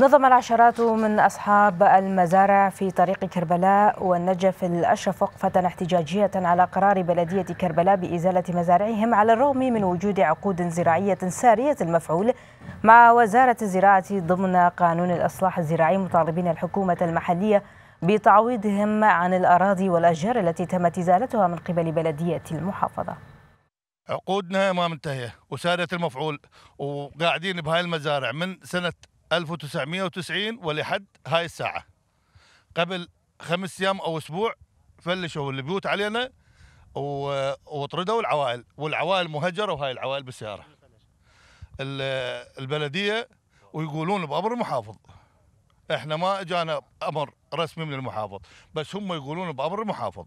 نظم العشرات من أصحاب المزارع في طريق كربلاء والنجف الأشرف وقفة احتجاجية على قرار بلدية كربلاء بإزالة مزارعهم على الرغم من وجود عقود زراعية سارية المفعول مع وزارة الزراعة ضمن قانون الإصلاح الزراعي مطالبين الحكومة المحلية بتعويضهم عن الأراضي والأشجار التي تمت إزالتها من قبل بلدية المحافظة عقودنا ما منتهية وسارية المفعول وقاعدين بهاي المزارع من سنة 1990 ولحد هاي الساعة قبل خمس أيام أو أسبوع فلشوا البيوت علينا وطردوا العوائل والعوائل مهجرة وهاي العوائل بالسيارة البلدية ويقولون بأمر المحافظ احنا ما اجانا امر رسمي من المحافظ بس هم يقولون بامر المحافظ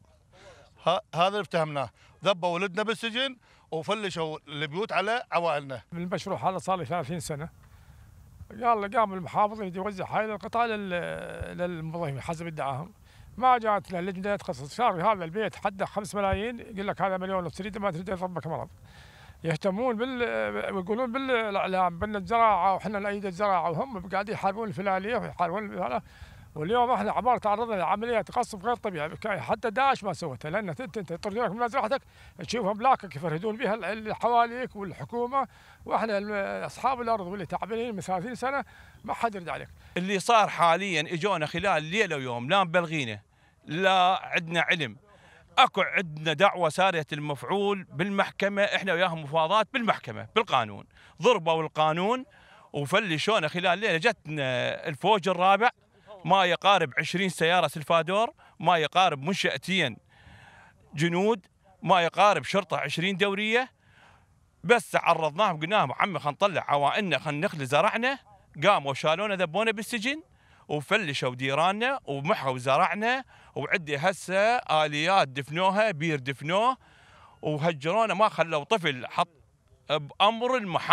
هذا اللي افتهمناه ذبوا ولدنا بالسجن وفلشوا البيوت على عوائلنا المشروع هذا صار لي 30 سنه قال قام المحافظ اللي يوزع هاي القطع للموظفين حسب ادعائهم ما جاءت له لجنه تخصص شهر هذا البيت حده 5 ملايين يقول لك هذا مليون ونص تريده ما تريده يضربك مرض يهتمون بال ويقولون بالاعلام بان الزراعه وحنا نأيد الزراعه وهم قاعدين يحاربون الفلاليه ويحاربون واليوم احنا عباره تعرضنا لعمليه تقصف غير طبيعي حتى داعش ما سوتها لان انت انت لك من راحتك تشوفهم بلاكك يفرهدون بها اللي حواليك والحكومه واحنا اصحاب الارض واللي تعبانين من 30 سنه ما حد يرد عليك. اللي صار حاليا اجونا خلال ليله ويوم لا مبلغينه لا عندنا علم اكو عندنا دعوه ساريه المفعول بالمحكمه احنا وياهم مفاوضات بالمحكمه بالقانون ضربوا القانون وفلشونا خلال ليله جتنا الفوج الرابع ما يقارب 20 سيارة سلفادور ما يقارب منشأتين جنود ما يقارب شرطة 20 دورية بس عرضناهم قلنا لهم عمي خلينا نطلع عوائلنا خلينا نخلي زرعنا قاموا شالونا ذبونا بالسجن وفلشوا ديراننا ومحوا زرعنا وعندي هسه اليات دفنوها بير دفنوه وهجرونا ما خلوا طفل حط بامر المحامي